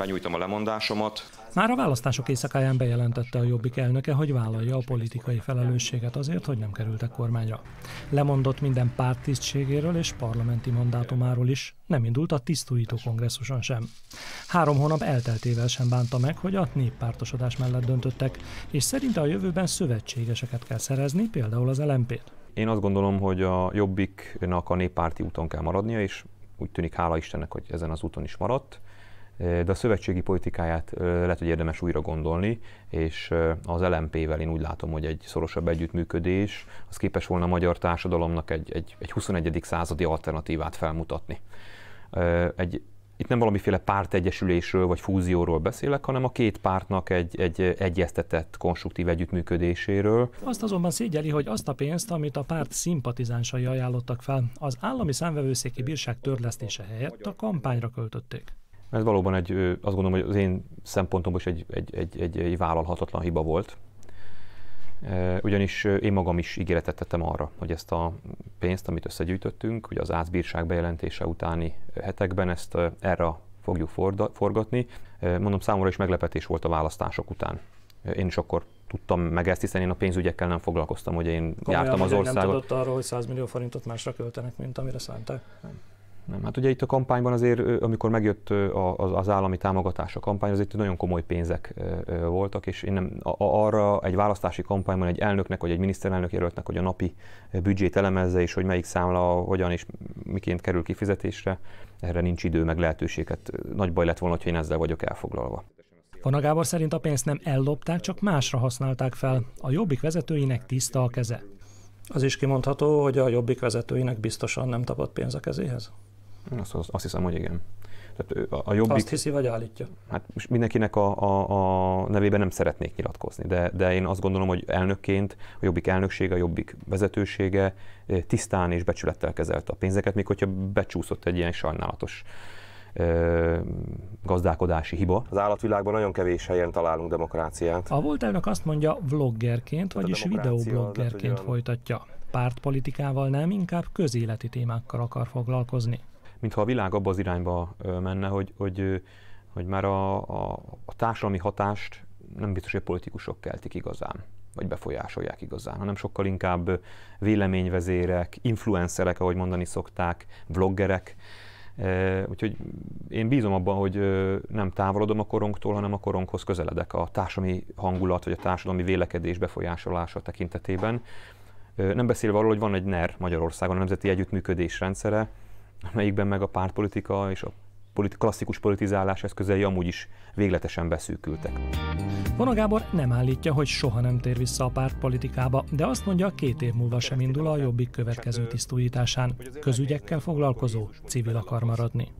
Benyújtom a lemondásomat. Már a választások éjszakáján bejelentette a Jobbik elnöke, hogy vállalja a politikai felelősséget azért, hogy nem kerültek kormányra. Lemondott minden párt tisztségéről és parlamenti mandátumáról is, nem indult a tisztújító kongresszuson sem. Három hónap elteltével sem bánta meg, hogy a néppártosodás mellett döntöttek, és szerinte a jövőben szövetségeseket kell szerezni, például az LMP-t. Én azt gondolom, hogy a Jobbiknak a néppárti úton kell maradnia, és úgy tűnik, hála Istennek, hogy ezen az úton is maradt de a szövetségi politikáját lehet, hogy érdemes újra gondolni, és az LMP-vel én úgy látom, hogy egy szorosabb együttműködés, az képes volna a magyar társadalomnak egy, egy, egy 21. századi alternatívát felmutatni. Egy, itt nem valamiféle pártegyesülésről vagy fúzióról beszélek, hanem a két pártnak egy, egy egyeztetett, konstruktív együttműködéséről. Azt azonban szégyeli, hogy azt a pénzt, amit a párt szimpatizánsai ajánlottak fel, az állami számvevőszéki bírság törlesztése helyett a kampányra költötték. Ez valóban egy, azt gondolom, hogy az én szempontomból is egy, egy, egy, egy, egy vállalhatatlan hiba volt. Ugyanis én magam is ígéretet tettem arra, hogy ezt a pénzt, amit összegyűjtöttünk, ugye az átbírság bejelentése utáni hetekben, ezt erre fogjuk forgatni. Mondom, számomra is meglepetés volt a választások után. Én is akkor tudtam meg ezt, hiszen én a pénzügyekkel nem foglalkoztam, hogy én Komolyan jártam az országot. Nem tudott arról, hogy 100 millió forintot másra költenek, mint amire szánták? Nem, hát ugye itt a kampányban azért, amikor megjött az állami támogatás a kampány, azért nagyon komoly pénzek voltak, és én nem, arra egy választási kampányban egy elnöknek, vagy egy miniszterelnök jelöltnek, hogy a napi büdzsét elemezze, és hogy melyik számla hogyan és miként kerül kifizetésre, erre nincs idő, meg Hát Nagy baj lett volna, hogy én ezzel vagyok elfoglalva. Van Gábor szerint a pénzt nem ellopták, csak másra használták fel. A Jobbik vezetőinek tiszta a keze. Az is kimondható, hogy a Jobbik vezetőinek biztosan nem tapadt pénz a kezéhez. Azt, azt hiszem, hogy igen. Tehát a, a jobbik, Azt hiszi, vagy állítja? Hát mindenkinek a, a, a nevében nem szeretnék nyilatkozni, de, de én azt gondolom, hogy elnökként a jobbik elnöksége, a jobbik vezetősége tisztán és becsülettel kezelte a pénzeket, még hogyha becsúszott egy ilyen sajnálatos ö, gazdálkodási hiba. Az állatvilágban nagyon kevés helyen találunk demokráciát. A volt elnök azt mondja vloggerként, hát vagyis videobloggerként olyan... Hát folytatja. Pártpolitikával nem, inkább közéleti témákkal akar foglalkozni mintha a világ abba az irányba menne, hogy, hogy, hogy már a, a, a társadalmi hatást nem biztos, hogy politikusok keltik igazán vagy befolyásolják igazán, hanem sokkal inkább véleményvezérek, influencerek, ahogy mondani szokták, vloggerek. Úgyhogy én bízom abban, hogy nem távolodom a koronktól, hanem a koronghoz közeledek a társadalmi hangulat, vagy a társadalmi vélekedés befolyásolása tekintetében. Nem beszélve arról, hogy van egy NER Magyarországon, a Nemzeti Együttműködés rendszere, amelyikben meg a pártpolitika és a politi- klasszikus politizálás eszközei amúgy is végletesen beszűkültek. Vona Gábor nem állítja, hogy soha nem tér vissza a pártpolitikába, de azt mondja, két év múlva sem indul a jobbik következő tisztújításán. Közügyekkel foglalkozó, civil akar maradni.